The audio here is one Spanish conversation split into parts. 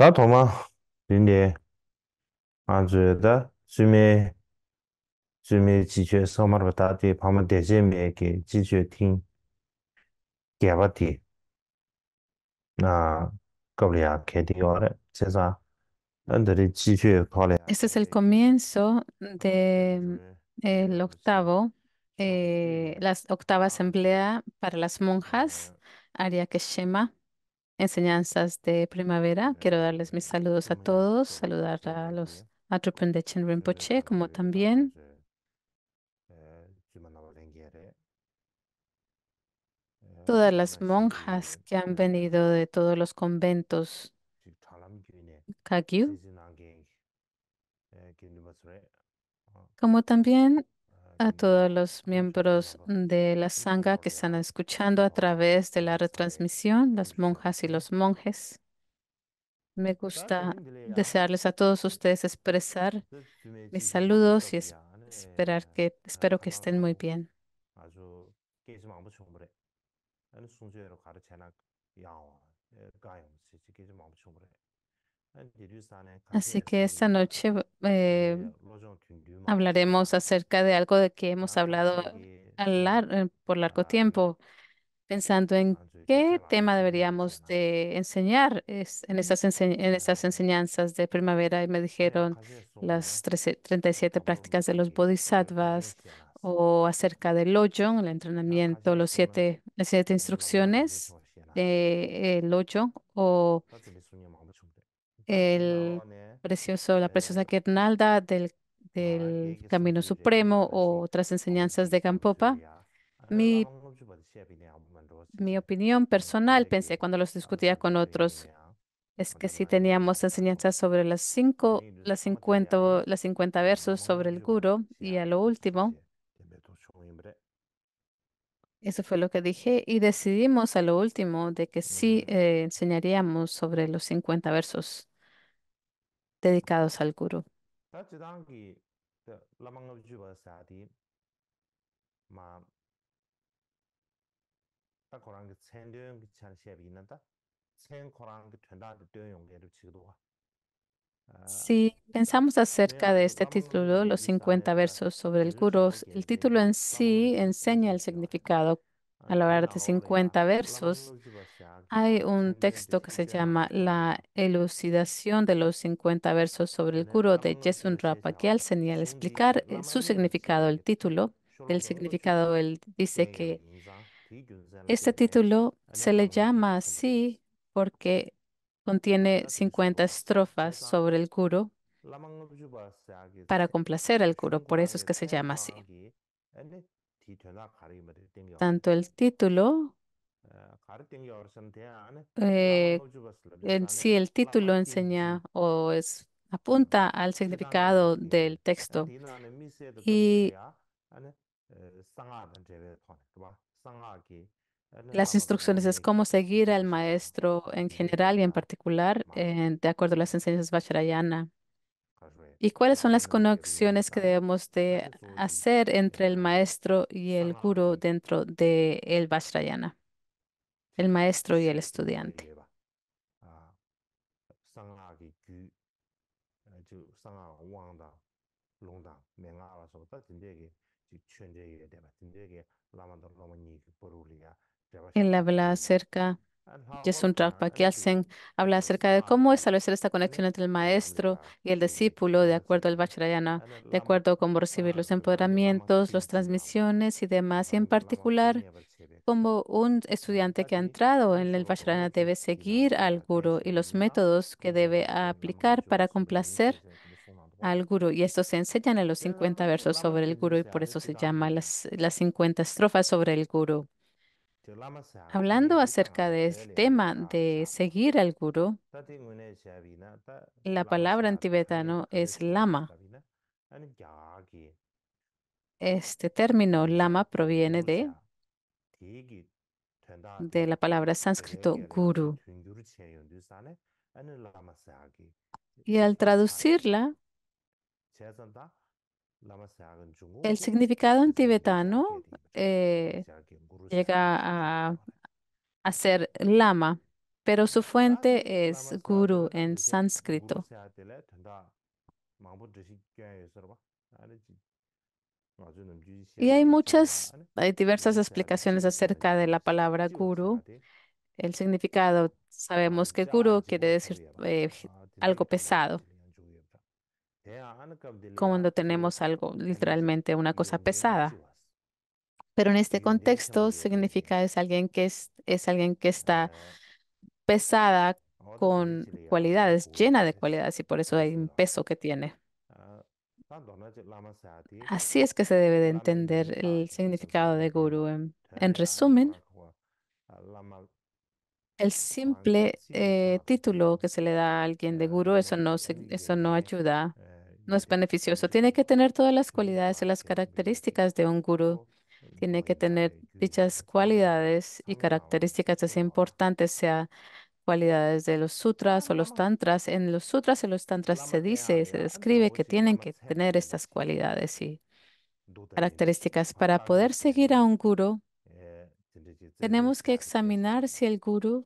Tā tōma, dīndi, ānzu dā, sūmi, sūmi jīchū sōmarba tādi, pāma dēzhē mē kē jīchū tīng, gyāba tī, nā, gabliyā kēdi yōre, cēsā, ānzari jīchū tōlea Este es el comienzo de el octavo, eh, la octava asamblea para las monjas, Ariakeshema enseñanzas de primavera. Quiero darles mis saludos a todos, saludar a los a Rinpoche, como también eh, ¿eh? Eh, todas las pues, monjas que han venido de todos los conventos Kagyu, como también a todos los miembros de la Sangha que están escuchando a través de la retransmisión, las monjas y los monjes. Me gusta desearles a todos ustedes expresar mis saludos y esperar que, espero que estén muy bien. Así que esta noche eh, eh, hablaremos acerca de algo de que hemos hablado eh, por largo tiempo, pensando en qué tema deberíamos de enseñar en, esas enseñanzas de primavera. Y me dijeron las 37 prácticas de los bodhisattvas o acerca del lojong, el entrenamiento, los siete, las siete instrucciones del lojong o el ¿eh? precioso, la preciosa guirnalda del, del Camino Supremo o otras enseñanzas de Gampopa. Mi, mi opinión personal, pensé cuando los discutía con otros, es que si teníamos enseñanzas sobre las cinco, las 50, las 50 versos sobre el Guru y a lo último, eso fue lo que dije y decidimos a lo último de que sí eh, enseñaríamos sobre los 50 versos dedicados al Guru. Eh, si eh, pensamos acerca de este título, los 50 versos sobre el Guru, el título en sí enseña el significado a de 50 versos, hay un texto que se llama La elucidación de los 50 versos sobre el curo de Jesun Rapakialsen y al explicar eh, su significado, el título el significado, él dice que este título se le llama así porque contiene 50 estrofas sobre el curo para complacer al curo, por eso es que se llama así tanto el título, eh, si el título enseña o es, apunta al significado del texto. Y las instrucciones es cómo seguir al maestro en general y en particular, de acuerdo a las enseñanzas Vajrayana. ¿Y cuáles son las conexiones que debemos de hacer entre el maestro y el guru dentro del el Vajrayana? El maestro y el estudiante. Él habla acerca es un que hacen habla acerca de cómo establecer esta conexión entre el maestro y el discípulo de acuerdo al Vajrayana, de acuerdo a cómo recibir los empoderamientos, las transmisiones y demás, y en particular como un estudiante que ha entrado en el Vajrayana debe seguir al guru y los métodos que debe aplicar para complacer al guru. Y esto se enseña en los 50 versos sobre el guru y por eso se llama las, las 50 estrofas sobre el guru. Hablando acerca del este tema de seguir al gurú, la palabra en tibetano es lama. Ah, este término lama proviene de, de la palabra sánscrito guru. Ah, y al traducirla, el significado en tibetano eh, llega a, ser lama, pero su ah, fuente es guru en sánscrito. Y hay muchas, hay diversas explicaciones acerca de la palabra guru. El significado, sabemos que guru quiere decir eh, ah, algo pesado. Eh, cuando tenemos algo literalmente una cosa pesada. Pero en este contexto significa es alguien que es, es alguien que está pesada con cualidades, llena de pues, cualidades y por eso hay un peso que tiene. Ah, pues, Así es que se debe de entender el pues, significado de guru. En, resumen, el simple eh, título que se le da a alguien de guru, eso no, eso eh, no ayuda no es beneficioso. Tiene que tener todas las cualidades y las características de un gurú. Tiene que tener dichas cualidades y características. Es importante sea cualidades de los sutras o los tantras. En los sutras y los tantras se dice, se describe que tienen que tener estas cualidades y características. Para poder seguir a un guru, tenemos que examinar si el guru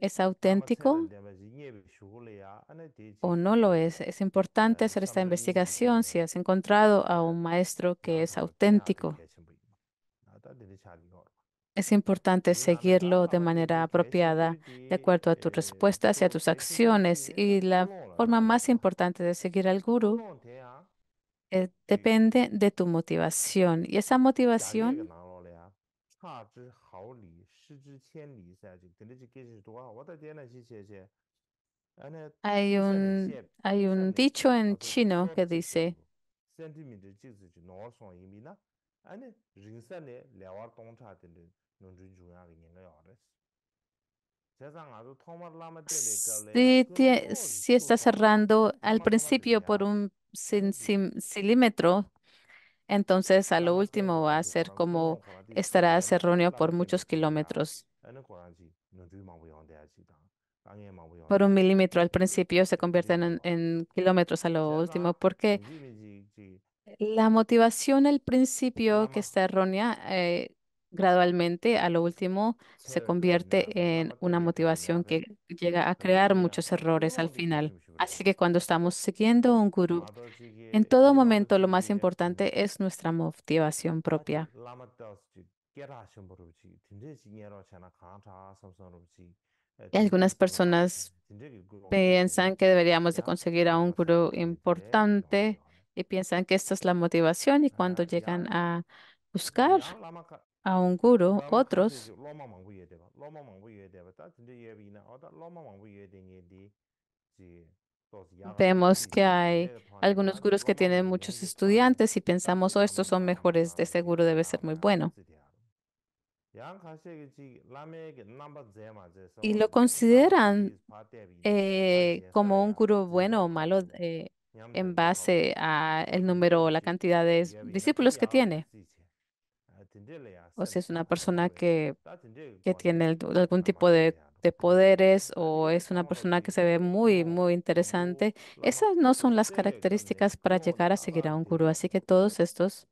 ¿Es auténtico o no lo es? Es importante hacer esta investigación si has encontrado a un maestro que es auténtico. Es importante seguirlo de manera apropiada, de acuerdo a eh, tus respuestas y a tus acciones. Y la forma más importante de seguir al gurú eh, depende de tu motivación. Y esa motivación hay un, hay un dicho en chino que dice, si, está cerrando al principio por un centímetro, entonces a lo último va a ser como estarás erróneo por muchos kilómetros. Por un milímetro al principio se convierten en, kilómetros a lo último, porque la motivación al principio que está errónea eh, gradualmente a lo último se convierte en una motivación que llega a crear muchos errores al final. Así que cuando estamos siguiendo un gurú, en todo momento lo más importante es nuestra motivación propia. Eh, algunas personas piensan que deberíamos de conseguir a un gurú importante y piensan que esta es la motivación y cuando llegan a buscar a un guru, otros Vemos que hay algunos gurús que tienen muchos estudiantes y pensamos, oh, estos son mejores, de seguro debe ser muy bueno. Y lo consideran eh, como un gurú bueno o malo eh, en base a el número o la cantidad de discípulos que tiene. O si es una persona que, que tiene algún tipo de de poderes o es una persona que se ve muy, muy interesante. Esas no son las características para llegar a seguir a un guru Así que todos estos,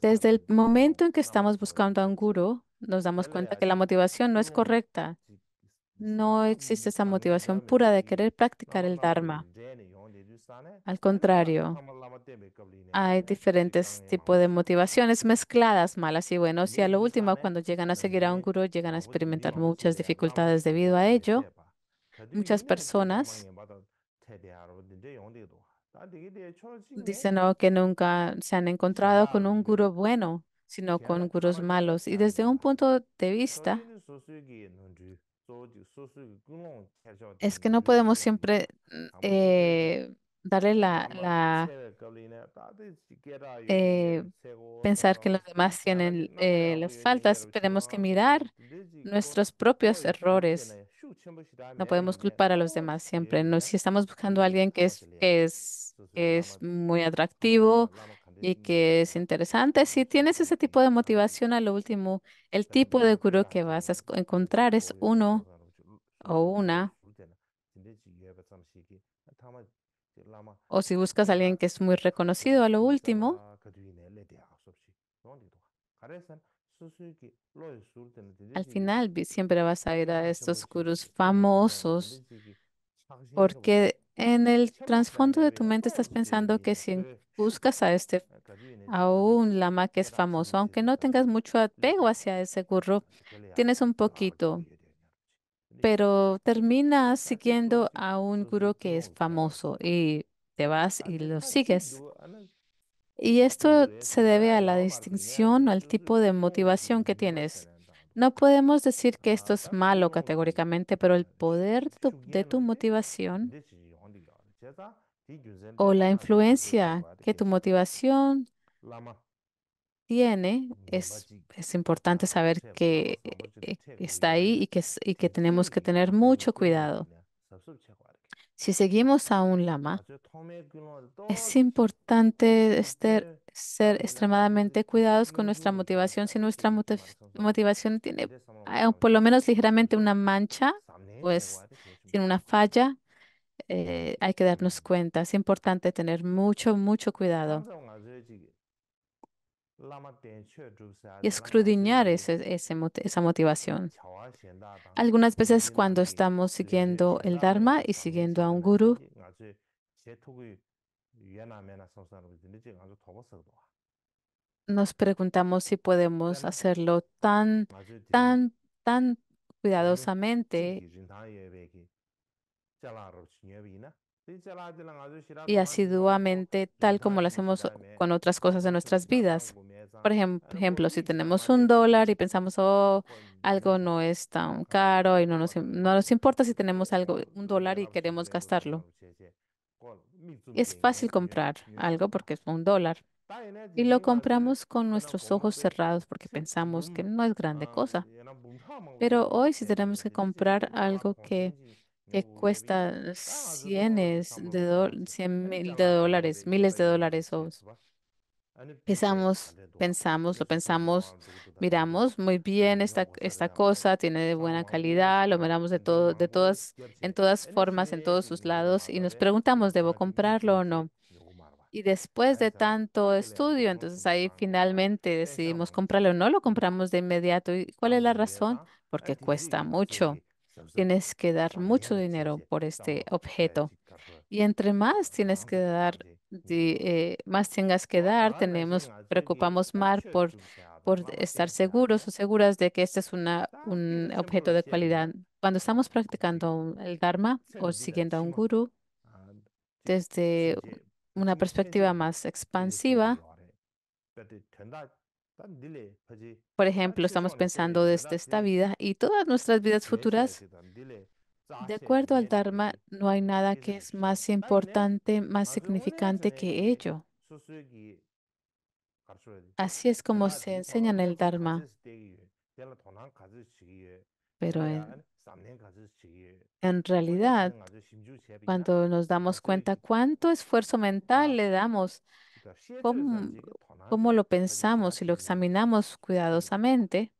desde el momento en que estamos buscando a un guru nos damos cuenta que la motivación no es correcta no existe esa motivación pura de querer practicar el Dharma. Al contrario, hay diferentes tipos de motivaciones mezcladas, malas y buenas, y a lo último, cuando llegan a seguir a un guru, llegan a experimentar muchas dificultades debido a ello. Muchas personas dicen que nunca se han encontrado con un guru bueno, sino con gurus malos. Y desde un punto de vista, es que no podemos siempre mm, eh, darle la, ah, eh, pensar que los demás tienen eh, las faltas. Tenemos que mirar nuestros propios errores. No podemos culpar a los demás siempre. No, si estamos buscando a alguien que es, que es, que es muy atractivo, y que es interesante. Si tienes ese tipo de motivación a lo último, el tipo de guru que vas a encontrar es uno o una. O si buscas a alguien que es muy reconocido a lo último, al final siempre vas a ir a estos gurús famosos porque en el trasfondo de tu mente estás pensando que si buscas a este, a un lama que es famoso, aunque no tengas mucho apego hacia ese gurú, tienes un poquito, pero terminas siguiendo a un gurú que es famoso y te vas y lo sigues. Y esto se debe a la distinción, o al tipo de motivación que tienes. No podemos decir que esto es malo categóricamente, pero el poder de tu, de tu motivación o la influencia que tu motivación tiene, es, es importante saber que eh, está ahí y que, y que tenemos que tener mucho cuidado. Si seguimos a un lama, es importante ser, ser extremadamente cuidados con nuestra motivación. Si nuestra motivación tiene ah, por lo menos ligeramente una mancha, pues tiene una falla, eh, hay que darnos cuenta. Es importante tener mucho, mucho cuidado y escudriñar esa motivación. Algunas veces cuando estamos siguiendo el Dharma y siguiendo a un guru, nos preguntamos si podemos hacerlo tan, tan, tan cuidadosamente y asiduamente tal como lo hacemos con otras cosas de nuestras vidas. Por ejemplo, si tenemos un dólar y pensamos, oh, algo no es tan caro y no nos, no nos importa si tenemos algo, un dólar y queremos gastarlo. Es fácil comprar algo porque es un dólar. Y lo compramos con nuestros ojos cerrados porque pensamos que no es grande ah, cosa. Pero hoy si tenemos que comprar algo que que cuesta ah, cienes de cien mil de dólares, miles de dólares. O pensamos, pensamos, lo pensamos, miramos muy bien esta, esta cosa, tiene de buena calidad, lo miramos de todo, de todas, en todas formas, en todos sus lados, y nos preguntamos, ¿debo comprarlo o no? Y después de tanto estudio, entonces ahí finalmente decidimos comprarlo o no, lo compramos de inmediato. ¿Y cuál es la razón? ¿ah? Porque cuesta mucho tienes que dar mucho dinero por este objeto. Y entre más tienes que dar, eh, más tengas que dar, tenemos, preocupamos más por, por estar seguros o seguras de que este es una, un objeto de calidad. Cuando estamos practicando el Dharma o siguiendo a un guru, desde una perspectiva más expansiva, por ah, ejemplo, estamos pensando desde esta vida y todas nuestras vidas futuras. Ah, de acuerdo al Dharma, no hay nada que es más importante, más significante que eh, ello. Así es como se enseña en el Dharma. Pero en, realidad, cuando nos damos cuenta cuánto esfuerzo mental le damos, cómo, cómo lo pensamos y lo examinamos cuidadosamente,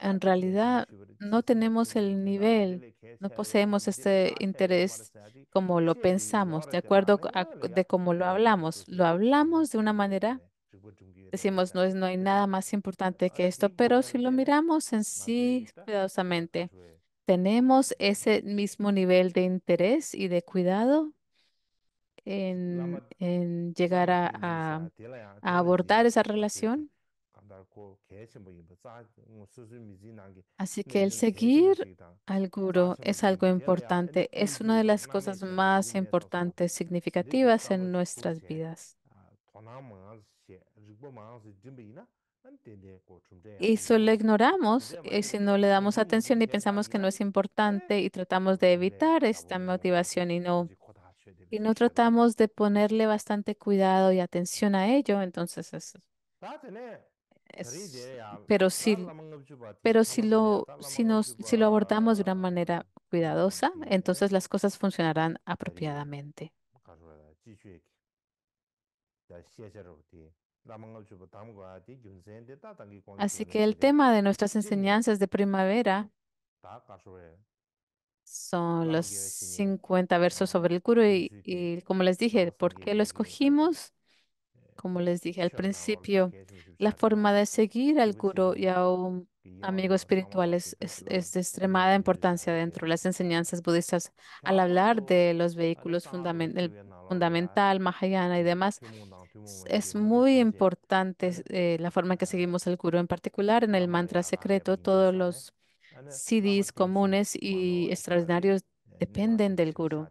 en realidad no pues, tenemos el nivel, no poseemos este ah, interés como lo pensamos, de acuerdo a, de cómo lo hablamos. Lo hablamos de una manera, este, decimos, no, no hay nada más importante que esto, pero si lo miramos en sí cuidadosamente, pues, ¿tenemos ese mismo nivel de interés y de cuidado? en, llegar a, abordar esa relación. Pues, Así que el seguir al pues, guru es algo importante, es una de las cosas más importantes, significativas en nuestras vidas. Ah, y solo ignoramos eh, si no le damos atención y pensamos que no es importante y tratamos de evitar esta motivación y no y no tratamos de ponerle bastante cuidado y atención a ello, entonces es, pero si, pero si lo, si nos, si lo abordamos de una manera cuidadosa, entonces las cosas funcionarán apropiadamente. Así que el tema de nuestras enseñanzas de primavera son los 50 versos sobre el guru, y, como les dije, ¿por qué lo escogimos? Como les dije al principio, la forma de seguir al Guru y a un amigo espiritual es, es, de extremada importancia dentro de las enseñanzas budistas. Al hablar de los vehículos fundamental, Mahayana y demás, es muy importante eh, la forma en que seguimos al guru, en particular en el mantra secreto, todos ¿eh? los siddhis comunes y extraordinarios dependen del guru.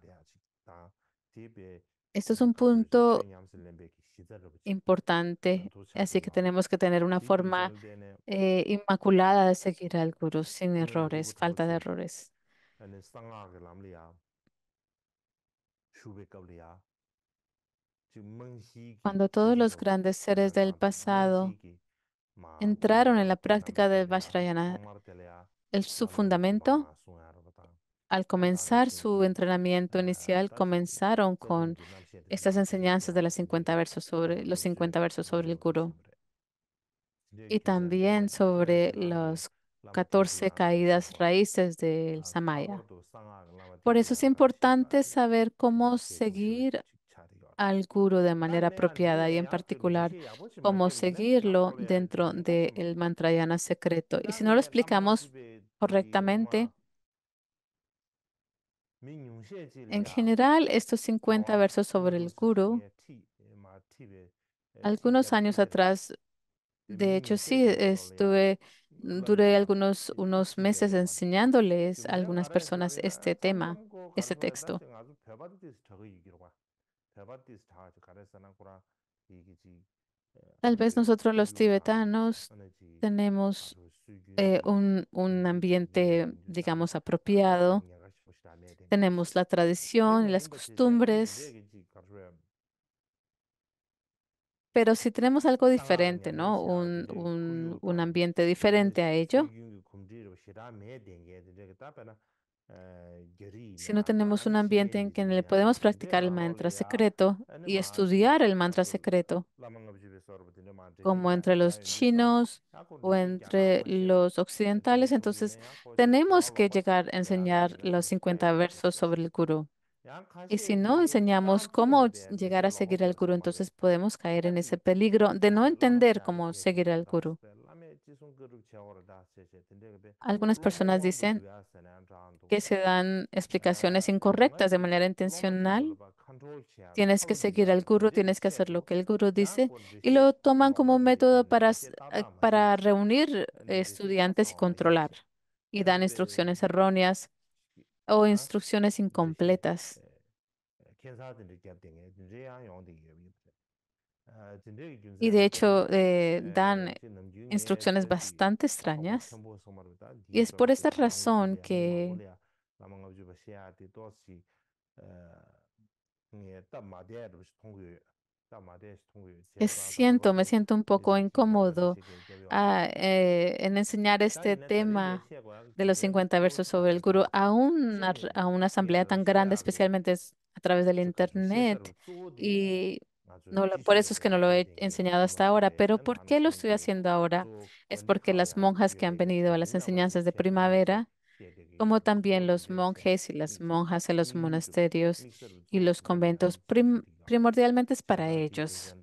Esto es un punto importante, así que tenemos que tener una forma eh, inmaculada de seguir al guru, sin errores, falta de errores. Cuando todos los grandes seres del pasado entraron en la práctica del Vajrayana, el su fundamento. Al comenzar su entrenamiento inicial, comenzaron con estas enseñanzas de las 50 versos sobre, los 50 versos sobre el Guru y también sobre las 14 caídas raíces del Samaya. Por eso es importante saber cómo seguir al guru de manera apropiada y en particular cómo ¿eh? seguirlo dentro del mantrayana secreto. Y si no lo explicamos correctamente. En general, estos 50 versos sobre el guru, algunos años atrás, de hecho sí, estuve, mm, duré algunos unos meses enseñándoles a algunas personas este tema, este texto. Tal vez nosotros los tibetanos tenemos eh, un, ambiente, digamos, apropiado. Tenemos la tradición y las costumbres. Pero si tenemos algo diferente, ¿no? Un, ambiente diferente a ello. Si no tenemos un ambiente en que le podemos practicar el mantra secreto y estudiar el mantra secreto, como entre los chinos ah, o ah, entre los occidentales, entonces tenemos que llegar a enseñar los 50 versos sobre el gurú. Y si no enseñamos cómo llegar a seguir al gurú, entonces podemos caer en ese peligro de no entender cómo seguir al gurú. Algunas personas dicen que se dan explicaciones incorrectas de manera intencional Tienes que seguir al gurú, tienes que hacer lo que el guru dice y lo toman como un método para, eh, para reunir eh, estudiantes y controlar. Y dan instrucciones erróneas o instrucciones incompletas. Eh, ah, y de hecho dan instrucciones bastante extrañas. Y es por esta razón que Siento, me siento un poco incómodo en enseñar este tema de los 50 versos sobre el Guru a una, a una asamblea tan grande, especialmente a través del internet. Y no, por eso es que no lo he enseñado hasta ahora, pero ¿por qué lo estoy haciendo ahora? Es porque las monjas que han venido a las enseñanzas de primavera como también los monjes y las monjas en los monasterios y los conventos, primordialmente es para ellos.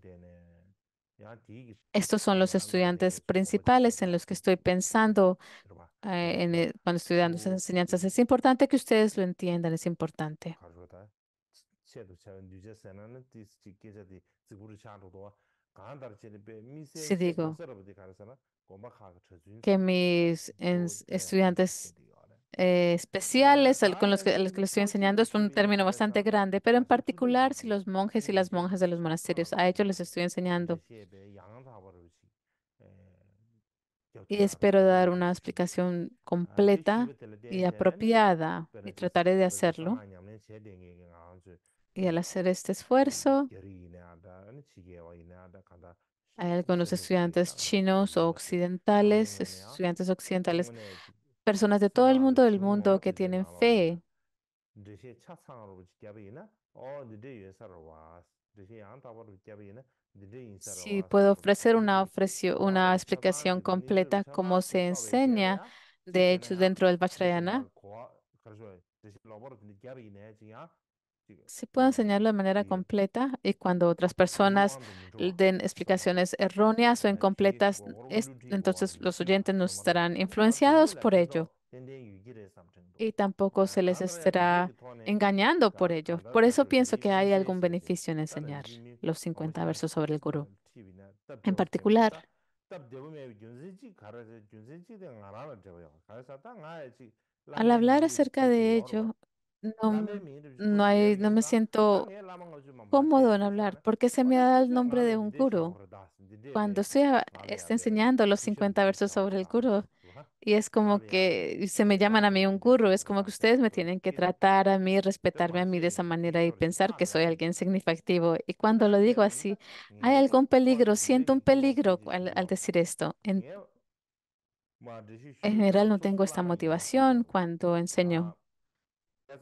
Estos son los estudiantes principales en los que estoy pensando eh, e, cuando estoy cuando estudiando esas eh, enseñanzas. Es importante que ustedes lo entiendan, es importante. Si digo que mis estudiantes eh, especiales con los que, les estoy enseñando es un término bastante grande, pero en particular si los monjes y las monjas de los monasterios, a ellos les estoy enseñando. Y espero dar una explicación completa y apropiada y trataré de hacerlo. Y al hacer este esfuerzo, hay algunos estudiantes chinos o occidentales, estudiantes occidentales personas de todo el mundo del mundo que tienen fe. Si puedo ofrecer una, una explicación completa cómo se enseña, de hecho, dentro del Vajrayana, si puedo enseñarlo de manera completa y cuando otras personas den explicaciones erróneas o incompletas, entonces los oyentes no estarán influenciados por ello y tampoco se les estará engañando por ello. Por eso pienso que hay algún beneficio en enseñar los 50 versos sobre el gurú. En particular, al hablar acerca de ello, no, hay, no me siento cómodo en hablar. porque se me da el nombre de un guru? Cuando estoy está enseñando los 50 versos sobre el guru, y es como que se me llaman a mí un guru, es como que ustedes me tienen que tratar a mí, respetarme a mí de esa manera y pensar que soy alguien significativo. Y cuando lo digo así, hay algún peligro, siento un peligro al, decir esto. en general no tengo esta motivación cuando enseño. Ah,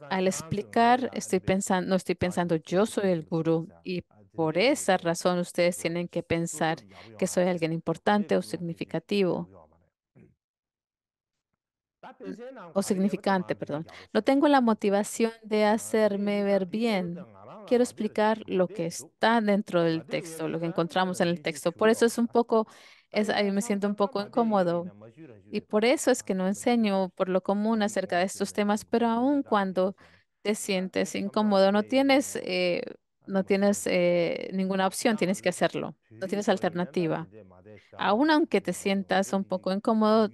al explicar, estoy pensando, no estoy pensando yo soy el gurú y por esa razón ustedes tienen que pensar que soy alguien importante o significativo o significante, perdón. No tengo la motivación de hacerme ver bien. Quiero explicar lo que está dentro del texto, lo que encontramos en el texto. Por eso es un poco ahí me siento un poco incómodo. Y por eso es que no enseño por lo común acerca de estos temas, pero aun cuando te sientes incómodo, no tienes, eh, no tienes eh, ninguna opción, tienes que hacerlo, no tienes alternativa. Aun aunque te sientas un poco incómodo,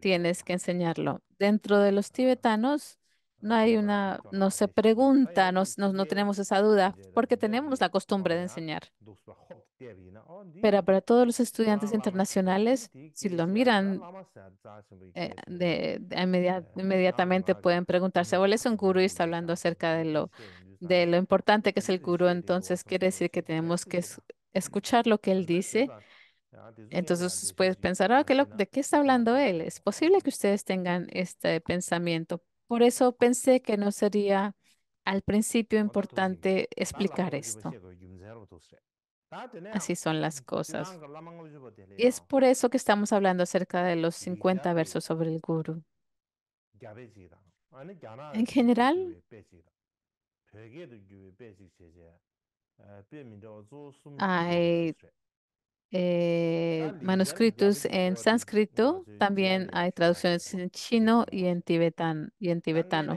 tienes que enseñarlo. Dentro de los tibetanos, no hay una, no se pregunta, no tenemos esa duda, porque tenemos la costumbre de enseñar. Pero para todos los estudiantes internacionales, si lo miran, eh, inmediatamente pueden preguntarse, ¿cuál es un gurú? Y está hablando acerca de lo, importante que es el gurú. Entonces, quiere decir que tenemos que escuchar lo que él dice. Entonces, puedes pensar, ah, ¿de qué está hablando él? Es posible que ustedes tengan este pensamiento. Por eso pensé que no sería al principio importante explicar esto. Así son las cosas. Y es por eso que estamos hablando acerca de los 50 versos sobre el guru. En general, hay eh, manuscritos en sánscrito, también hay traducciones en chino y en Y en tibetano.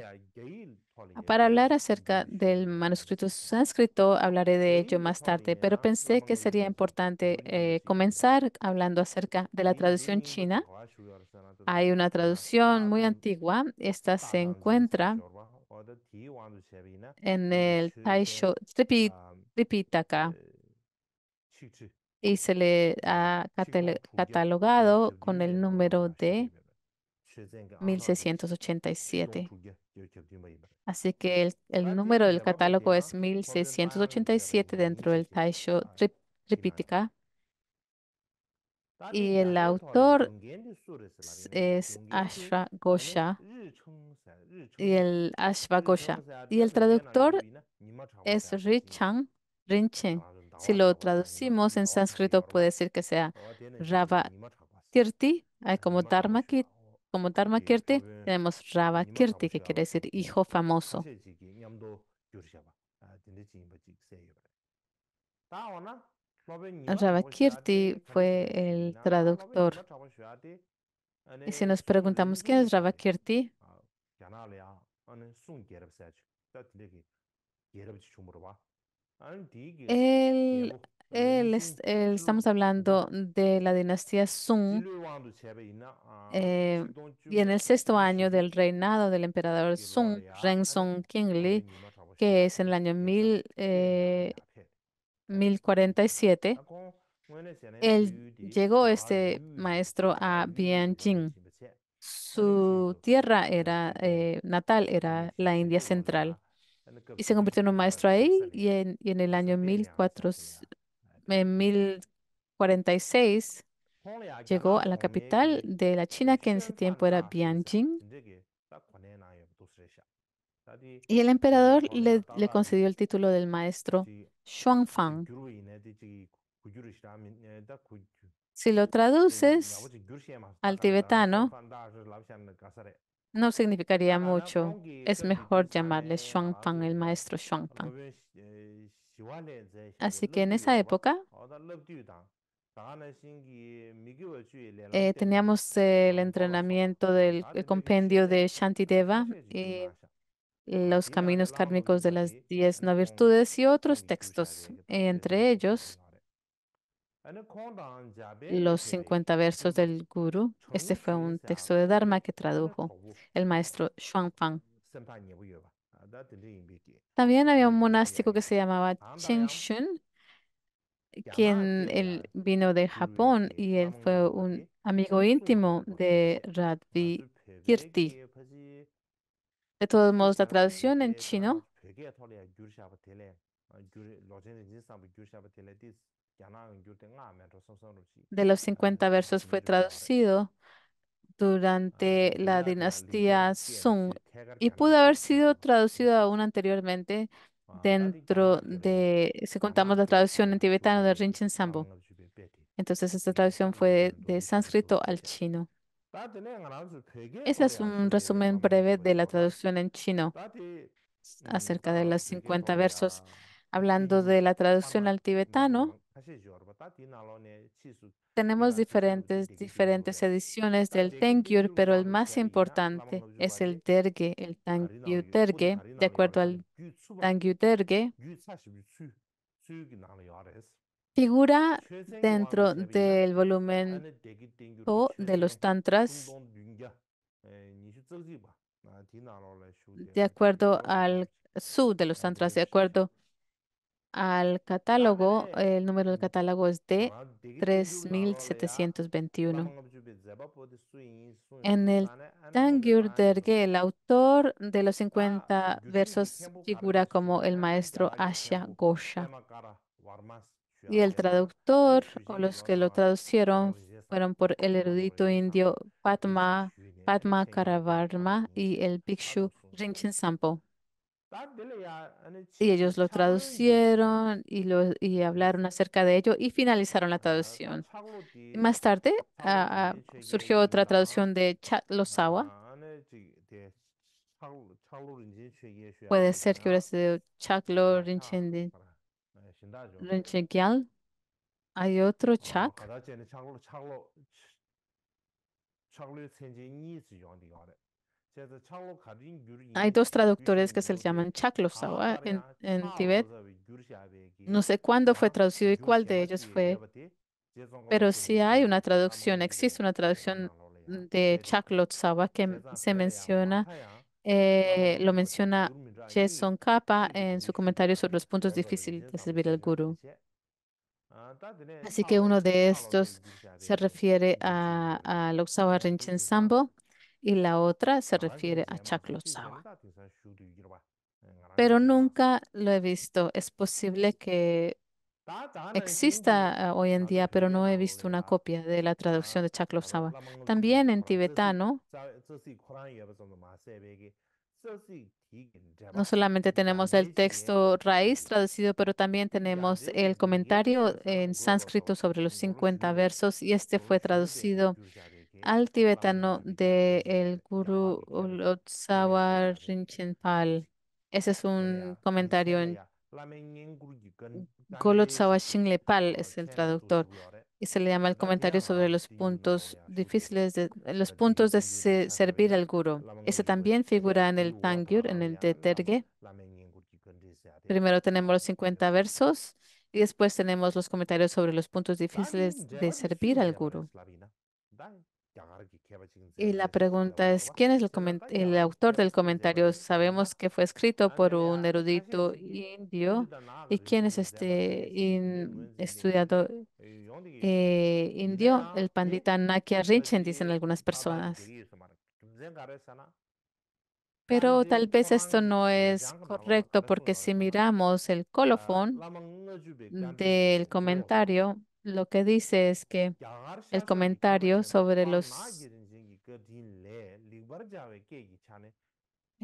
Ah, para hablar acerca del manuscrito sánscrito, hablaré de ello más tarde, pero pensé que sería importante eh, comenzar hablando acerca de la traducción china. Hay una traducción muy antigua. Esta se este encuentra en eh, el Taisho ah, Tripitaka eh, y se le ha catalogado con el número de 1687. Así que el, número del catálogo es 1687 dentro del Taisho Tripitaka. Y el autor es Ashva Gosha. Y el Ashva Gosha. Y el traductor es Richang Rinchen. Si lo traducimos en sánscrito, puede decir que sea Rava Tirti, como Dharma como Dharma Kirti, tenemos Rava Kirti, que quiere decir hijo famoso. Ah, Ravakirti fue el traductor. Y si nos preguntamos quién es Ravakirti, estamos hablando de la dinastía Sung y en el sexto año del reinado del emperador Sung, Renzong Qingli, que es en el año mil, 1047, él llegó este maestro a Bianjing. Su tierra era natal era la India central y se convirtió en un maestro ahí y en, y en el año 1046 llegó a la capital de la China, que en ese tiempo era Bianjing. Y el emperador le, le concedió el título del maestro Xuanfang. Si lo traduces al tibetano, no significaría mucho. Es mejor llamarle Pan, el maestro Pan. Así que en esa época eh, teníamos el entrenamiento del compendio de Shantideva y los caminos kármicos de las diez no virtudes y otros textos, entre ellos los 50 versos del Guru. Este fue un texto de Dharma que tradujo el maestro Fang También había un monástico que se llamaba Cheng Shun, quien él vino de Japón y él fue un amigo íntimo de Radvi Kirti. De todos modos, la traducción en chino de los 50 versos fue traducido durante ah, la dinastía Sung y pudo haber sido traducido aún anteriormente ah, dentro de, si contamos la traducción en tibetano de Rinchen Sambo. Entonces esta traducción fue de, de sánscrito al chino. Ese es un resumen breve de la traducción en chino acerca de ah, los 50 versos. Hablando de la traducción al tibetano, tenemos diferentes, diferentes ediciones del Tengyur, pero el más importante es el Derge, el Tangyur Derge. De acuerdo al Tangyur Derge, figura dentro del volumen o de los tantras de acuerdo al su de los tantras, de acuerdo al catálogo, el número del catálogo es de 3721. Ah, pues, en el ah, Tangyur Derge, el autor de los 50 ah, versos figura como el maestro Asha Gosha. Y el traductor o los que lo traducieron fueron por el erudito indio Padma, Padma Karavarma y el Bhikshu Rinchen Sampo. Y ellos lo traducieron y, lo, y hablaron acerca de ello y finalizaron la traducción. Más tarde surgió otra traducción de Losawa. Puede ser que hubiera sido Chaklo Rinchen Hay otro Chak. Hay dos traductores que se llaman Chaklo ah, en, en ah, Tíbet. No sé cuándo fue ah, traducido y cuál de ellos fue, pero sí hay una traducción, existe una traducción de Chaklotsawa que se menciona, eh, lo menciona Jason Kappa en su comentario sobre los puntos difíciles de servir al gurú. Así que uno de estos se refiere a, a Loksawa Rinchen Sambo, y la otra se refiere a chaclos Pero nunca lo he visto. Es posible que ah, exista ah, hoy en ah, día, pero no he visto una copia de la traducción de Chaklosawa. También en tibetano, no solamente tenemos el texto raíz traducido, pero también tenemos el comentario en sánscrito sobre los 50 versos y este fue traducido al tibetano de el guru Lotsawa Rinchenpal. Ese es un comentario en Golotsawa Shinlepal, es el traductor, y se le llama el comentario sobre los puntos difíciles, de, los puntos de servir al guru. Ese también figura en el Tangyur, en el de Primero tenemos los 50 versos y después tenemos los comentarios sobre los puntos difíciles de servir al guru. Y la pregunta es, ¿quién es el, autor del comentario? Sabemos que fue escrito por un erudito indio. ¿Y quién es este estudiado indio? Eh, eh, el pandita Nakya Rinchen, dicen algunas personas. Pero tal vez esto no es correcto porque si miramos el ah, colofón mm, del comentario, lo que dice es que el comentario sobre los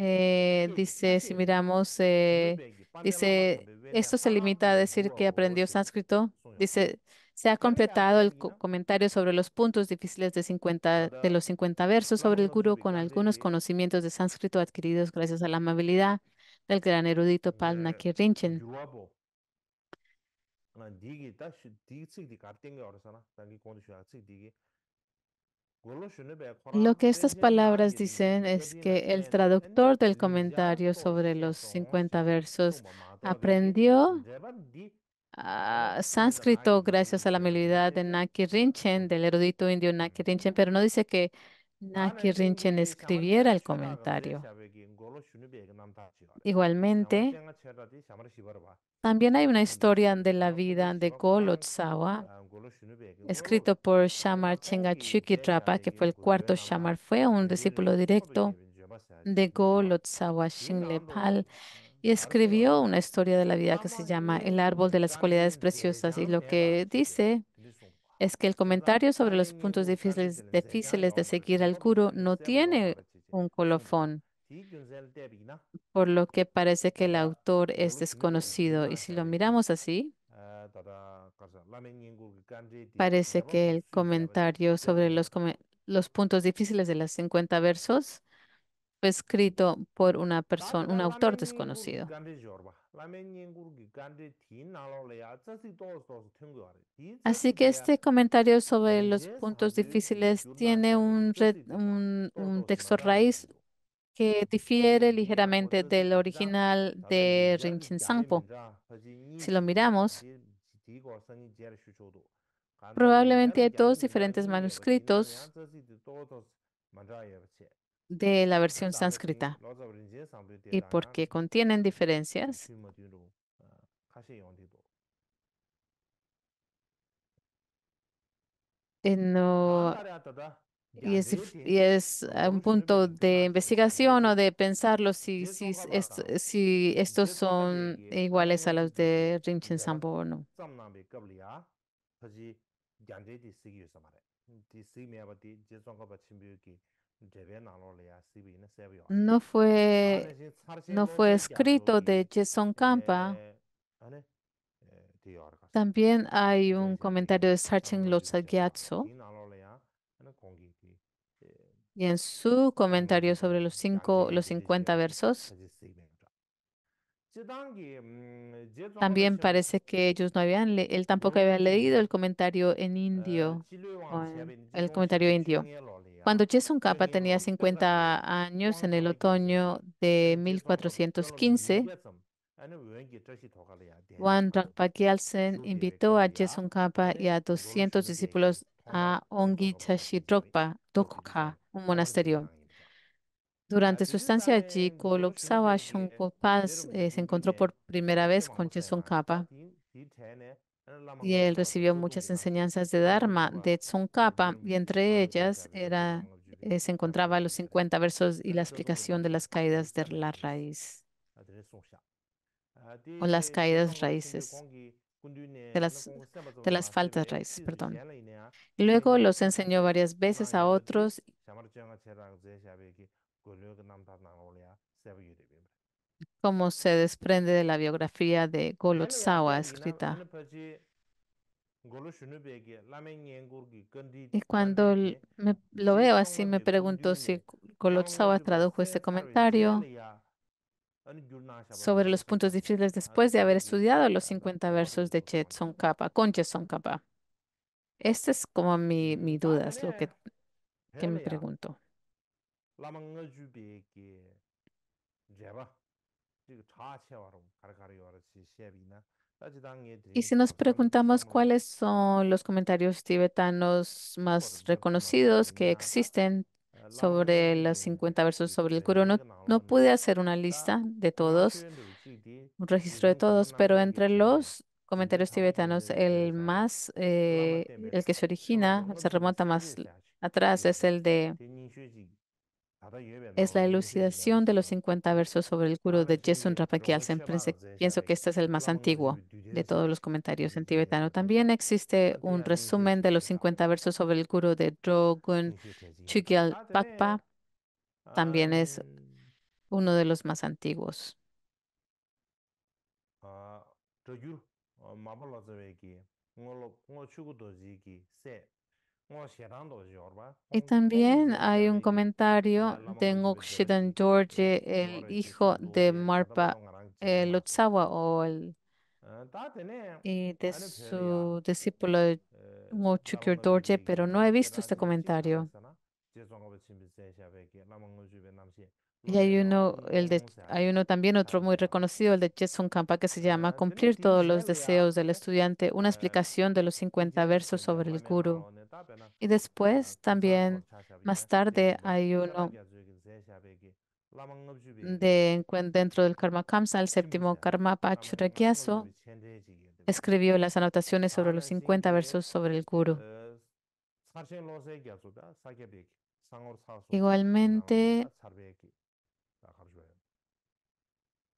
eh, dice, si miramos, eh, dice, esto se limita a decir que aprendió sánscrito. Dice, se ha completado el comentario sobre los puntos difíciles de, 50, de los 50 versos sobre el guru con algunos conocimientos de sánscrito adquiridos gracias a la amabilidad del gran erudito Palna Kirinchen. Lo que estas palabras dicen es que el traductor del comentario sobre los 50 versos aprendió sánscrito gracias a la habilidad de Naki Rinchen, del erudito indio Naki Rinchen, pero no dice que Naki Rinchen escribiera el comentario. Igualmente, también hay una historia de la vida de Golotsawa, escrito por Shamar Chengachuki Trapa, que fue el cuarto Shamar, fue un discípulo directo de Golotsawa Shinglepal, y escribió una historia de la vida que se llama El árbol de las cualidades preciosas. Y lo que dice es que el comentario sobre los puntos difíciles, difíciles de seguir al curo no tiene un colofón por lo que parece que el autor es desconocido. Y si lo miramos así, ah, parece que el comentario sobre los, los puntos difíciles de las 50 versos fue escrito por una persona, un autor desconocido. Así que este comentario sobre los puntos difíciles tiene un, un texto raíz que difiere ligeramente del original de Rinchen Sangpo. Si lo miramos, probablemente hay dos diferentes manuscritos de la versión sánscrita y porque contienen diferencias. En No y es, y es, un punto de investigación o de pensarlo si, si, si estos son iguales a los de Rinchen Sambo o no. No fue, no fue escrito de Jason Kampa. Eh, eh, También hay un comentario de Sarchen Lotsagyatso. Y en su comentario sobre los, cinco, los 50 versos, también parece que ellos no habían, él tampoco había leído el comentario en indio, el comentario indio. Cuando Jesun Kapa tenía 50 años en el otoño de 1415, Juan Rakpa invitó a Jesun Kapa y a 200 discípulos a Ongi Tashi Drokpa, un monasterio. Durante su estancia allí, Golub Paz eh, se encontró por primera vez con Jason Kappa y él recibió muchas enseñanzas de Dharma de Tsongkhapa y entre ellas era, eh, se encontraba los 50 versos y la explicación de las caídas de la raíz o las caídas raíces de las, de las faltas raíces, perdón. Luego los enseñó varias veces a otros. Como se desprende de la biografía de Golotsawa escrita. Y cuando lo veo así, me pregunto si Golotsawa tradujo este comentario sobre los puntos difíciles después de haber estudiado los 50 versos de Chetson Kappa, con Chetson Kappa. Esta es como mi, mi ah, duda, es lo que, que me pregunto. Y si nos pues, preguntamos cuáles son los comentarios tibetanos más reconocidos que existen, sobre los 50 versos sobre el Corán. No, no pude hacer una lista de todos, un registro de todos, pero entre los comentarios tibetanos, el más, eh, el que se origina, se remonta más atrás, es el de es la elucidación de los 50 versos sobre el gurú de Jesun Rapakialsen. Pienso que este es el más antiguo de todos los comentarios en tibetano. También existe un resumen de los 50 versos sobre el gurú de Drogun Chugyal Pakpa. También es uno de los más antiguos. Ah, ah, y también hay un comentario de Ngukshidan George, el hijo de Marpa el Lutzawa, o el, ah, y de su discípulo eh, eh, Nguchukir Dorje, pero no he visto este comentario. Y hay uno, el de, hay uno también, otro muy reconocido, el de Jason Kampa que se llama ah, Cumplir todos los ah, deseos del estudiante, una explicación de los 50 versos sobre el guru. Y después también, más tarde, hay uno de, dentro del Karma Kamsa, el séptimo Karma Pachuragyaso, escribió las anotaciones sobre los 50 versos sobre el Guru. Igualmente,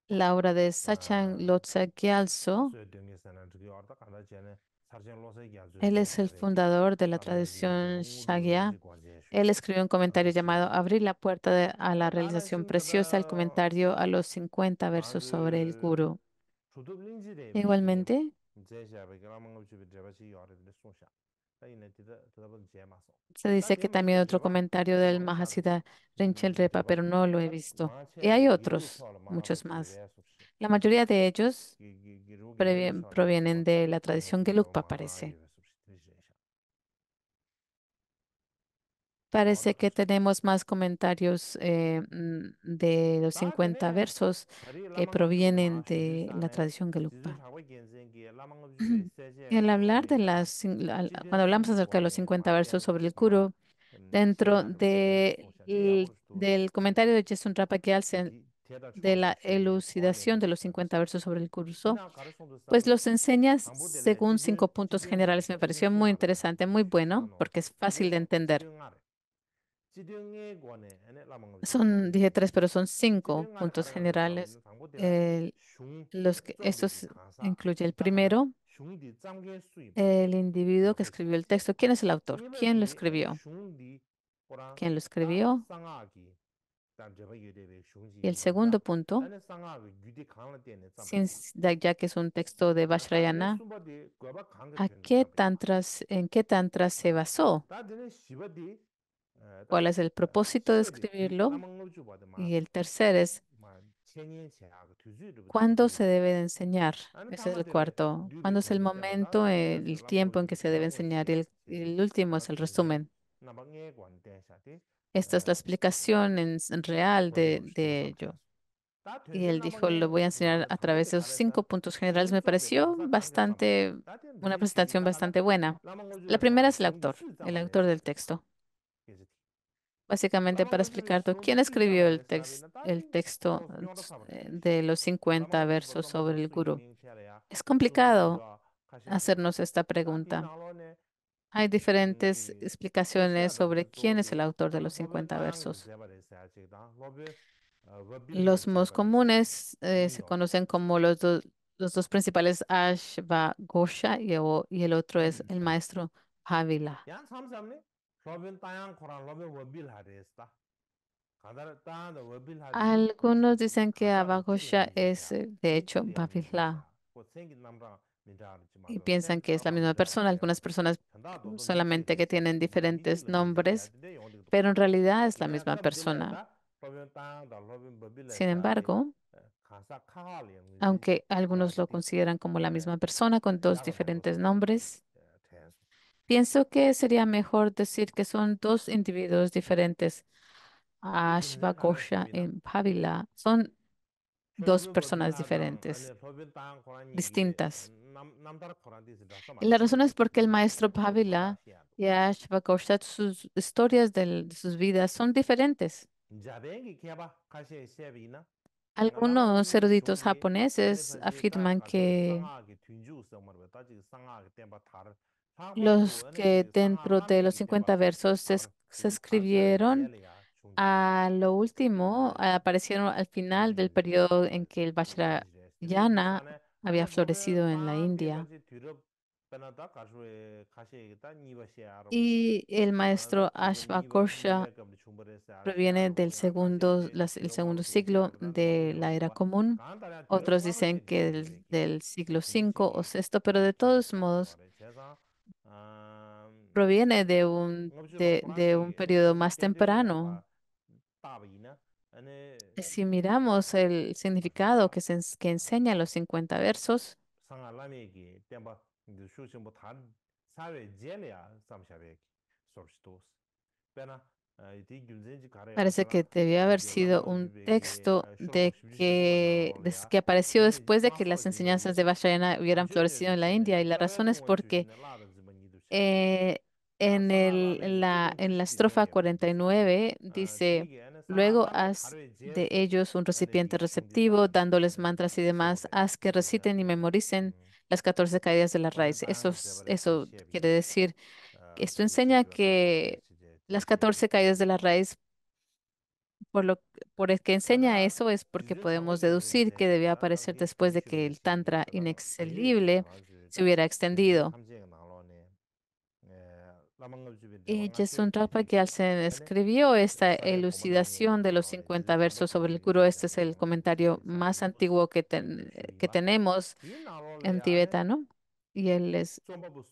la obra de Sachan Lotsa Gyalso él es el fundador de la tradición Shagya. Él escribió un comentario llamado Abrir la puerta a la realización preciosa, el comentario a los 50 versos sobre el Guru. Igualmente, este se dice que también este otro comentario del Mahasiddha Rinchel este Repa, pero no lo he visto. Y hay otros, muchos más. La mayoría de ellos provienen de la tradición Gelugpa, parece. Parece que tenemos más comentarios eh, mm, de los 50 versos que provienen de la tradición Gelugpa. hablar de las, cuando hablamos acerca de los 50 versos sobre el Kuro, em, dentro de, del comentario de Jason Rapa de la eh, elucidación de los 50 versos sobre el curso, pues los enseñas según cinco puntos generales. Me pareció muy interesante, muy bueno, porque es fácil de entender. E, e, son, dije tres, pero son cinco puntos generales. los que, estos incluye el primero, el individuo que escribió el texto. ¿Quién es el autor? ¿Quién lo escribió? ¿Quién lo escribió? Y el segundo punto, ya que es un texto de Vajrayana, ¿a qué tantras, ¿en qué tantras se basó? Eh, ¿Cuál es el propósito de escribirlo? Y el tercer es, ¿Cuándo se debe enseñar? Ah, Ese es el cuarto. ¿Cuándo es el momento, el tiempo en que se debe enseñar? el último es el resumen. Esta es la explicación en, real de, ello. Y él dijo, lo voy a enseñar a través de los cinco puntos generales. Me pareció bastante, una presentación bastante buena. La primera es el autor, el autor del texto. Básicamente para explicar quién escribió el, texto el texto eh, de los 50 versos sobre el gurú. Es complicado hacernos esta pregunta. Hay diferentes explicaciones sobre quién es el autor de los 50 versos. Ah, los más comunes eh, se conocen como los, los dos principales, Ashva Gosha y, el otro es el maestro ávila Algunos dicen que Abagosha es, eh, de hecho, Babila y piensan que es la misma persona. Algunas personas solamente que tienen diferentes nombres, pero en realidad es la misma persona. Sin embargo, aunque algunos lo consideran como la misma persona con dos diferentes nombres, pienso que sería mejor decir que son dos individuos diferentes. Ashvakosha y Pavila son dos personas diferentes, distintas la razón es porque el maestro Pavila y Ashva sus historias de, sus vidas son diferentes. Algunos eruditos japoneses afirman que los que dentro de los 50 versos se, se escribieron a lo último, aparecieron al final del periodo en que el Vajrayana había florecido en la India. Y el maestro korsha proviene del segundo, el segundo siglo de la era común. Otros dicen que del, siglo V o VI, pero de todos modos proviene de un, de un periodo más temprano. Si miramos el significado que, enseñan enseña los 50 versos, Parece que debió haber sido un texto de que, apareció después de que las enseñanzas de Vajrayana hubieran florecido en la India. Y la razón es porque la, en la estrofa 49 dice, Luego haz de ellos un recipiente receptivo, dándoles mantras y demás. Haz que reciten y memoricen las 14 caídas de la raíz. Eso, quiere decir, esto enseña que las 14 caídas de la raíz, por lo por el que enseña eso es porque podemos deducir que debía aparecer después de que el tantra inexcelible se hubiera extendido. Y Rapa eh, se escribió esta elucidación de los 50 versos sobre el Guru, Este es el comentario más antiguo que, eh, que tenemos en tibetano. Y él es,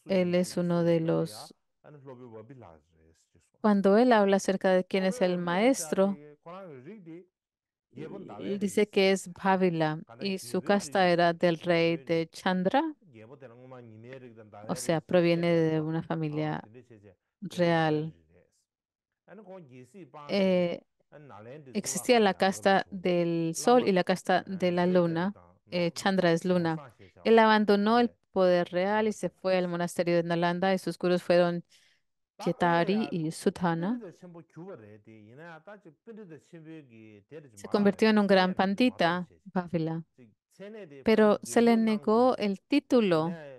él es uno de los... Ah, cuando él habla acerca de quién es el maestro, eh, él dice que es Bhavila y su casta era del rey de Chandra. O sea, proviene de una familia real. Ah, eh, existía la casta del sol y la casta eh, de la luna. Eh, Chandra es luna. Él abandonó el poder real y se fue al monasterio de Nalanda y sus gurús fueron Ketari ah, y Sudhana. Este, se convirtió en un gran pandita, Bhavila pero se le negó el título. Eh,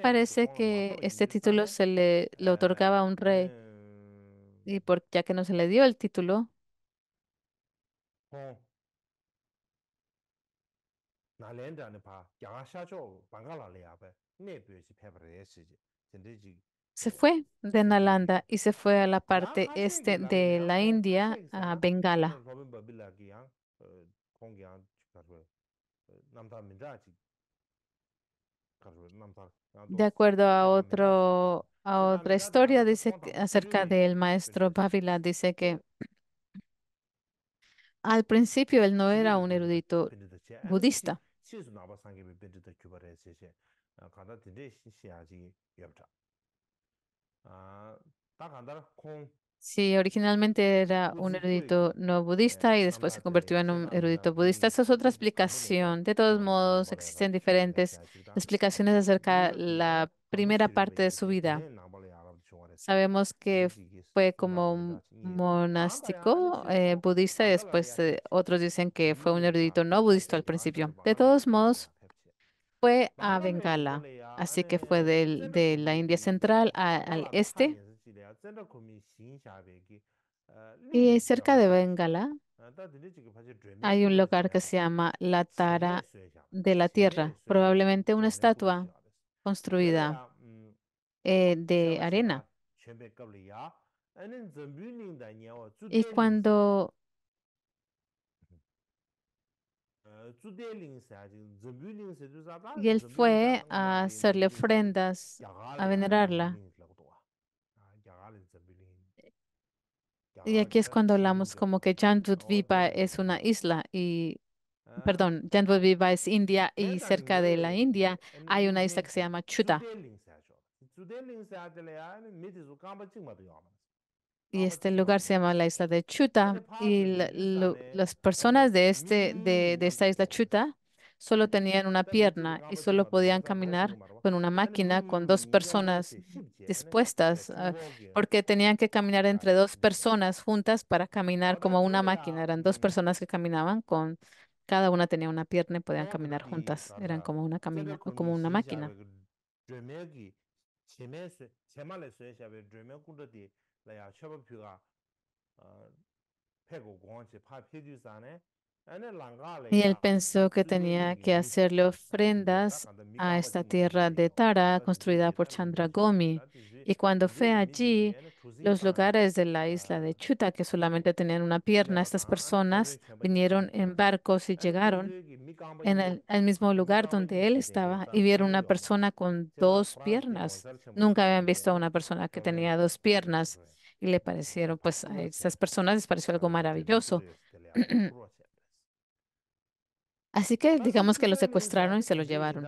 Parece que este título se le lo otorgaba a un rey. Y por, ya que no se le dio el título, se fue de Nalanda y se fue a la parte este de la India, a Bengala. De acuerdo a otro, a otra historia, dice acerca del maestro pavila dice que al principio él no era un erudito budista. Sí, originalmente era un erudito no budista y después se convirtió en un erudito budista. Esa es otra explicación. De todos modos, existen diferentes explicaciones acerca de la primera parte de su vida. Sabemos que fue como monástico budista y después otros dicen que fue un erudito no budista al principio. De todos modos, fue a Bengala, así que fue de la India central al este y cerca de Bengala hay un lugar que se llama la Tara de la Tierra, probablemente una estatua construida de arena. Y cuando y él fue a hacerle ofrendas, a venerarla. Y aquí es cuando hablamos como que Jandudvipa es una isla y, ah. perdón, Jandudvipa es India y cerca de la India hay una isla que se llama Chuta. Y este lugar se llama la isla de Chuta y las personas de, este, de, de esta isla Chuta solo tenían una pierna y solo podían caminar con una máquina con dos personas dispuestas, ah, porque tenían que caminar entre dos personas juntas para caminar como una máquina. Eran dos personas que caminaban con cada una tenía una pierna y podían caminar juntas. Eran como una camina, como una máquina. Y él pensó que tenía que hacerle ofrendas a esta tierra de Tara construida por Chandra Gomi. Y cuando fue allí, los lugares de la isla de Chuta, que solamente tenían una pierna, estas personas vinieron en barcos y llegaron en el, mismo lugar donde él estaba y vieron una persona con dos piernas. Nunca habían visto a una persona que tenía dos piernas y le parecieron, pues a estas personas les pareció algo maravilloso. Así que digamos que lo secuestraron y se lo llevaron.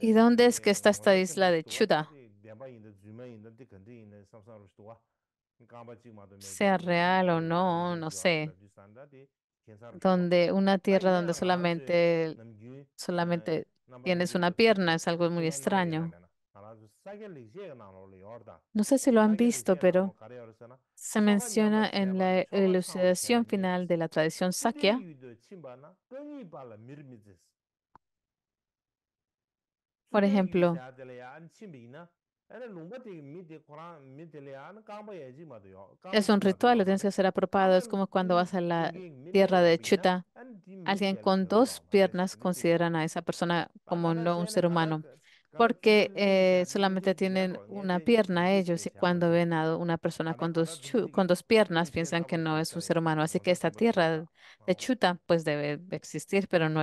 ¿Y dónde es que está esta isla de Chuda? Sea real o no, no sé. Donde una tierra donde solamente, solamente tienes una pierna es algo muy extraño. No sé si lo han visto, pero se menciona en la elucidación final de la tradición Sakya por ejemplo, es un ritual, lo tienes que hacer apropiado. Es como cuando vas a la tierra de Chuta. Alguien con dos piernas consideran a esa persona como no un ser humano porque eh, eh, solamente tienen una pierna ellos y cuando ven a una persona con dos, con dos piernas piensan que no es un ser humano. Así que esta tierra de Chuta pues debe existir, pero no,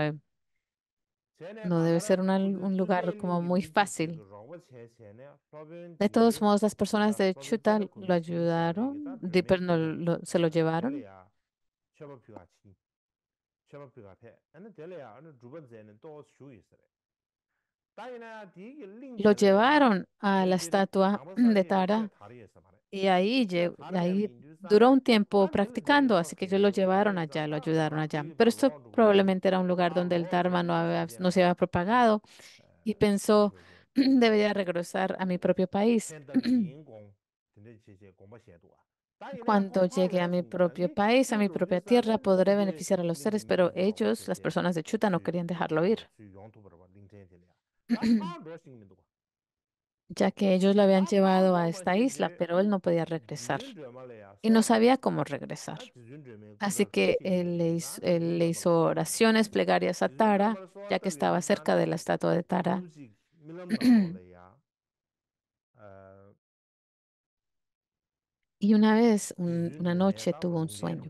no debe ser un lugar como muy fácil. De todos modos, las personas de Chuta lo ayudaron, pero no, se lo llevaron. Lo llevaron a la estatua de Tara y ahí, ahí duró un tiempo practicando, así que ellos lo llevaron allá, lo ayudaron allá. Pero esto probablemente era un lugar donde el Dharma no, no se había propagado y pensó, debería regresar a mi propio país. ¿eh? Cuando llegue a mi propio ¿eh? país, a mi propia tierra, podré beneficiar a los seres, pero ellos, las personas de Chuta, no querían dejarlo ir. Ah, ah, ya que ellos lo habían ah, llevado a esta isla, pero él no podía regresar y no sabía cómo regresar. Pues, Así que él le, pues, hizo, oraciones, plegarias a Tara, ya que estaba cerca de la pues, estatua de Tara. y una vez, una noche, tuvo un sueño.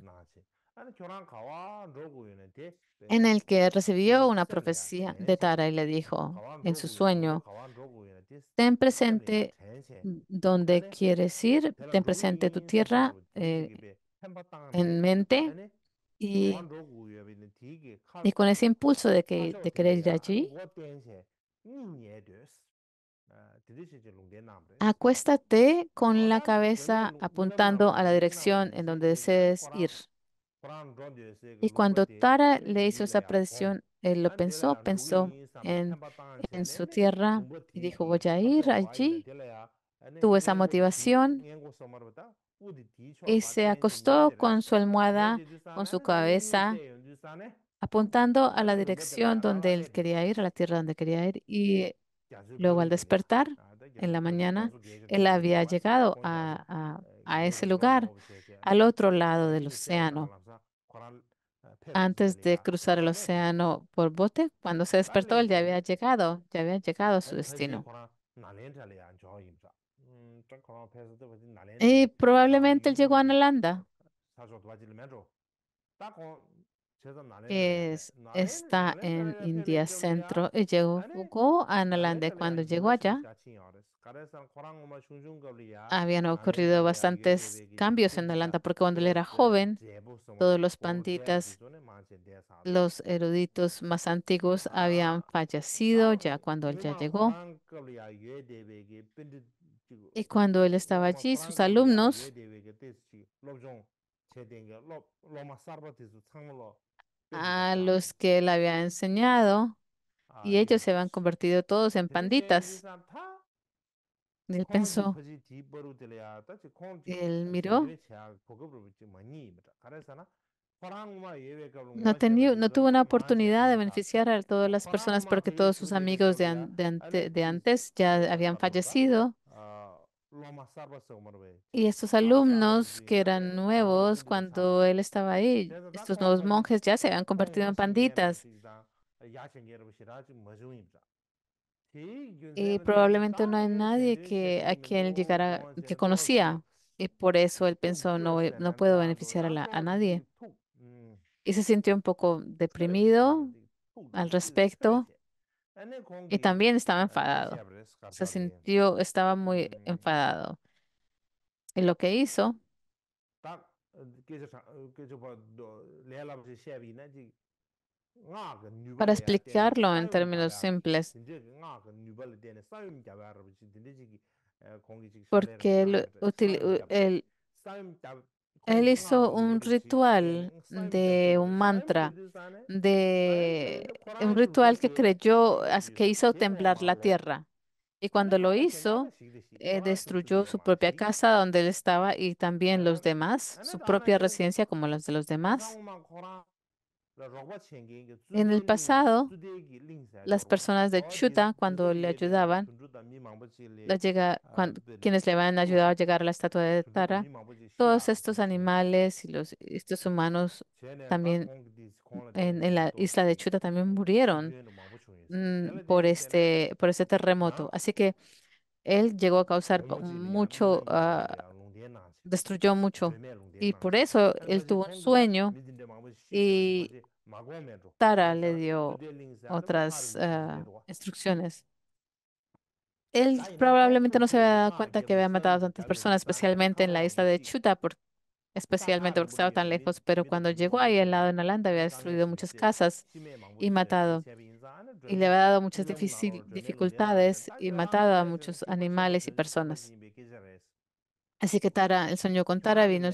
Eh, en el que recibió una ¿eh? profecía de Tara y le dijo en su sueño, ten presente donde quieres ir, eh, ten presente tu tierra en mente y, con ese impulso de, que, te querer ir allí, ah, acuéstate con la cabeza apuntando a la dirección en donde desees ir. Y cuando Tara le hizo esa predicción, él lo pensó, pensó en, su tierra y dijo, voy a ir allí. Tuvo esa motivación y se acostó con su almohada, con su eh? cabeza, eh? apuntando a la dirección donde él quería ir, a la tierra donde quería ir. Y luego al despertar, en la mañana, él había llegado a eh, ese lugar, al otro lado del océano. Eh, antes de cruzar el océano por bote, cuando se despertó, él ya había llegado, ya había llegado a su destino. Mm, pues, y eh, probablemente él llegó a Nalanda. está en India Centro y eh, llegó a Nalanda. Cuando llegó allá, habían ocurrido bastantes cambios en Nalanda, porque cuando él era joven, todos los panditas, los eruditos más antiguos, ah, habían fallecido ah, ya cuando él ya llegó. Pues, y cuando él estaba allí, sus alumnos a los que él había enseñado, y ellos se habían convertido todos en panditas. Él pensó, él miró, no, tenía, no tuvo una oportunidad de beneficiar a todas las personas porque todos sus amigos de, de antes ya habían fallecido. Ah, y estos alumnos que eran eh, nuevos cuando él estaba ahí, estos nuevos monjes ya se habían convertido en panditas. Y eh, probablemente no hay nadie que, a quien llegara, que conocía. Y por eso él pensó, no, no puedo beneficiar a, a nadie. Mm. Y se sintió un poco deprimido al respecto. Y también estaba enfadado. Se sintió, estaba muy mm, enfadado. Y lo que hizo eh, para explicarlo en términos simples, porque él, él, hizo un ritual de un mantra, de un ritual que creyó, que hizo temblar la tierra. Y cuando lo hizo, destruyó su propia casa donde él estaba y también los demás, su propia residencia como las de los demás. En el pasado, las personas de Chuta, cuando le ayudaban, quienes le habían ayudado a llegar a la estatua de Tara, todos estos animales y los, estos humanos ah, también en, la isla de Chuta también murieron mm, por, este, por este terremoto. ¿Ah? Así que él llegó a causar mucho, ah, destruyó mucho. Y por eso él tuvo un sueño pues, y Tara le dio otras ah, ah. instrucciones. Él probablemente no se había dado cuenta que había matado a tantas personas, especialmente en la isla de Chuta, especialmente porque estaba tan lejos, pero cuando llegó ahí al lado en Holanda había destruido muchas casas y matado, y le había dado muchas dificultades y ah, matado a muchos pues, animales y personas. Así que Tara, el sueño con Tara vino,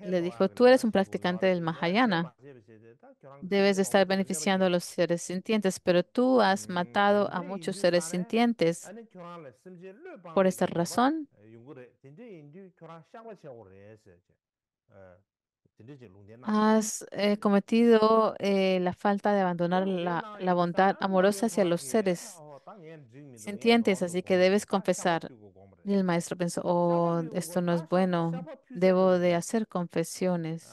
le dijo, tú eres un practicante del Mahayana, debes de estar beneficiando a los seres sintientes, pero tú has matado a muchos seres sintientes. Por esta razón, has eh, cometido eh, la falta de abandonar la, la bondad amorosa hacia los seres Sentientes, así que debes confesar. Y el maestro pensó, oh, esto no es bueno, debo de hacer confesiones.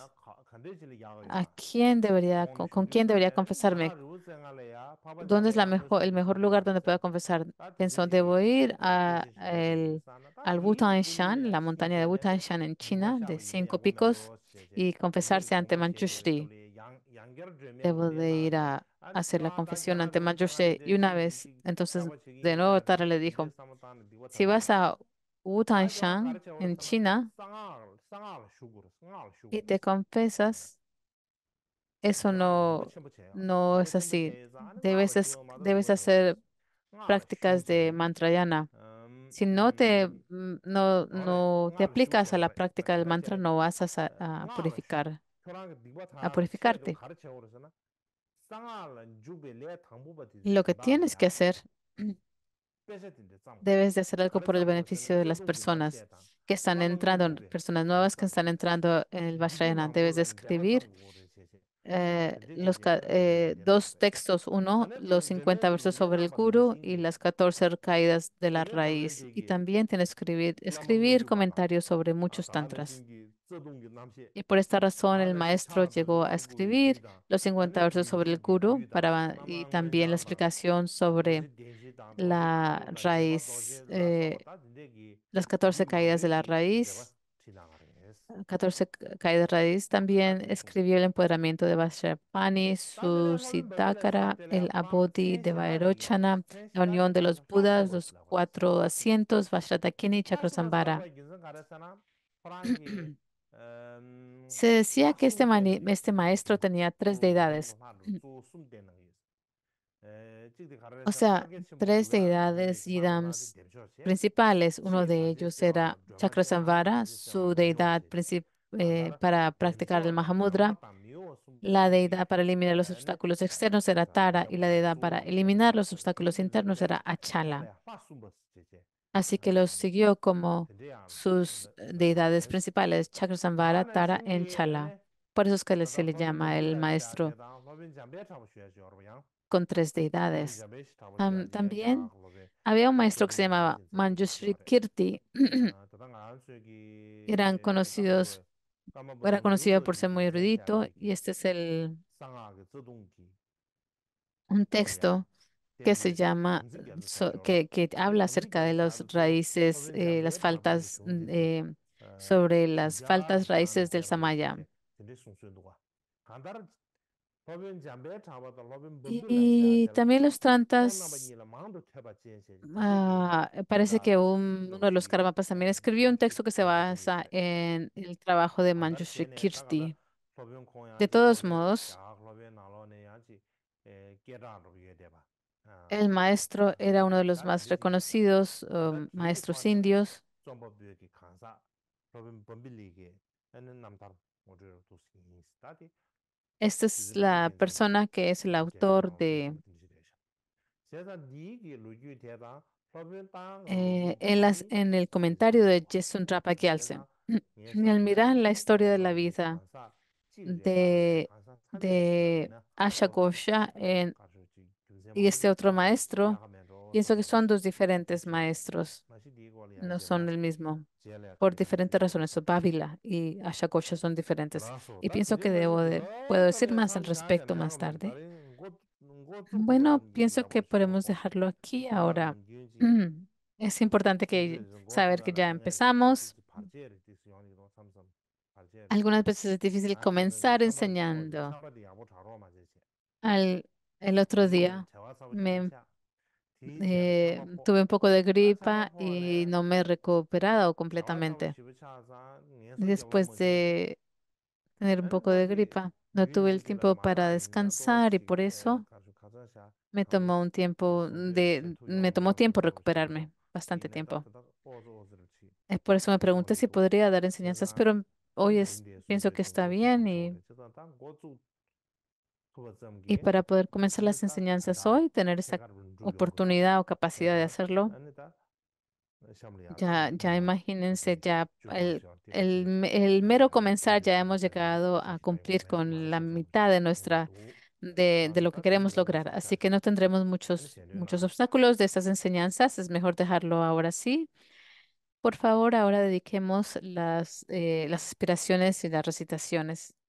Ah, ¿A quién debería, con, quién debería confesarme? ¿Dónde es el mejor lugar donde pueda confesar? Ah, pensó, debo ir a el, al Wutanshan, Shan, la montaña de Wutanshan en China, de cinco picos, y confesarse ante Manchushri. Debo de ir a hacer la confesión ante Manjushri. Y una vez, entonces, de nuevo Tara le dijo, si vas a Wutanshan, en China, y te confesas, eso no, no es así. Debes, debes hacer prácticas de mantrayana. Em, si no te, mm, mm, no, no te aplicas a la práctica del mantra, no vas a eh, purificar, a purificarte. Lo que tienes que hacer, debes de hacer algo por el beneficio de las personas que están entrando, personas nuevas que están entrando en el Vajrayana. Debes de escribir los dos textos, uno, los 50 versos sobre el guru y las 14 caídas de la raíz. Y también tienes que escribir, escribir comentarios sobre muchos tantras. Y por esta razón el maestro llegó a escribir los 50 versos sobre el guru y también la explicación sobre la raíz, las 14 caídas de la raíz. caídas raíz también escribió el empoderamiento de Vajrapani, su Siddhakara, el Abodhi de Vairochana, la unión de los Budas, los cuatro asientos, Vajratakini y Chakrasambara. Em, se decía que este, este maestro tenía tres deidades. Eh, o sea, tres deidades yidams principales. Uno de ellos era Chakrasamvara, su deidad eh, para practicar el Mahamudra. La deidad para eliminar los obstáculos externos era Tara y la deidad para eliminar los obstáculos internos era Achala. Así que los siguió como sus deidades principales, Chakrasambara, Tara en Chala. Por eso es que se le llama el maestro con tres deidades. también había un maestro que se llamaba Manjushri Kirti. Eran conocidos, era conocido por ser muy erudito y este es el un texto que se llama, que, habla acerca de eh, las raíces, las faltas, mm, eh, ah, sobre las faltas raíces del Samaya. Y también los trantas, ah, parece que uno de los karmapas también escribió un texto que se basa en el trabajo de Manjushri Kirti. De todos modos, Ah. El maestro era uno de los más reconocidos um, maestros indios. Esta es la persona que es el autor de eh, en, las, en, el comentario de Jason Rapa en Al mirar la historia de la vida de, de Asha Gosha en y este otro maestro, pienso que son dos diferentes maestros. No son el mismo. Por diferentes razones. Bávila y Ashakocha son diferentes. Y pienso que debo puedo decir más al respecto más tarde. Bueno, pienso que podemos dejarlo aquí ahora. Es importante que saber que ya empezamos. Algunas veces es difícil comenzar enseñando. Al el otro día me em, eh, tuve un poco de gripa y no me he recuperado completamente. Después de tener un poco de gripa, no tuve el tiempo para descansar y por eso me tomó un tiempo de, me tomó tiempo recuperarme, bastante tiempo. Es por eso me pregunté si podría dar enseñanzas, pero hoy es, pienso que está bien y y para poder comenzar las enseñanzas hoy, tener esa oportunidad o capacidad de hacerlo, ya, ya imagínense, ya el, el, el mero comenzar, ya hemos llegado a cumplir con la mitad de nuestra de, de, lo que queremos lograr. Así que no tendremos muchos, muchos obstáculos de estas enseñanzas. Es mejor dejarlo ahora sí. Por favor, ahora dediquemos las, eh, las aspiraciones y las recitaciones.